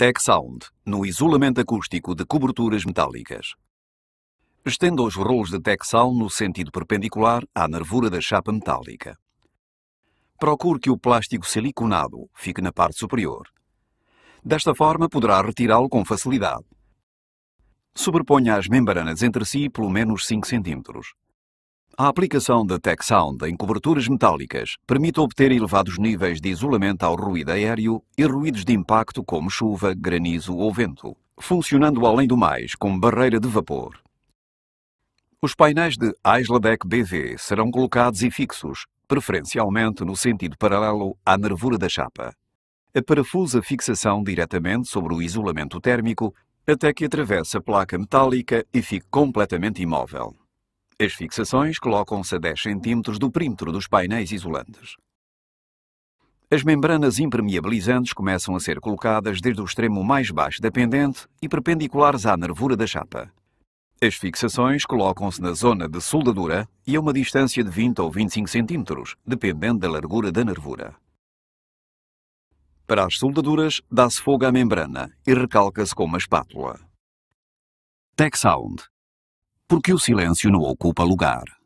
Tech Sound, no isolamento acústico de coberturas metálicas. Estenda os rolos de Tech Sound no sentido perpendicular à nervura da chapa metálica. Procure que o plástico siliconado fique na parte superior. Desta forma, poderá retirá-lo com facilidade. Sobreponha as membranas entre si pelo menos 5 cm. A aplicação da TechSound em coberturas metálicas permite obter elevados níveis de isolamento ao ruído aéreo e ruídos de impacto como chuva, granizo ou vento, funcionando além do mais como barreira de vapor. Os painéis de Isladec BV serão colocados e fixos, preferencialmente no sentido paralelo à nervura da chapa. A parafusa fixação diretamente sobre o isolamento térmico até que atravesse a placa metálica e fique completamente imóvel. As fixações colocam-se a 10 cm do perímetro dos painéis isolantes. As membranas impermeabilizantes começam a ser colocadas desde o extremo mais baixo da pendente e perpendiculares à nervura da chapa. As fixações colocam-se na zona de soldadura e a uma distância de 20 ou 25 cm, dependendo da largura da nervura. Para as soldaduras, dá-se fogo à membrana e recalca-se com uma espátula. TechSound porque o silêncio não ocupa lugar.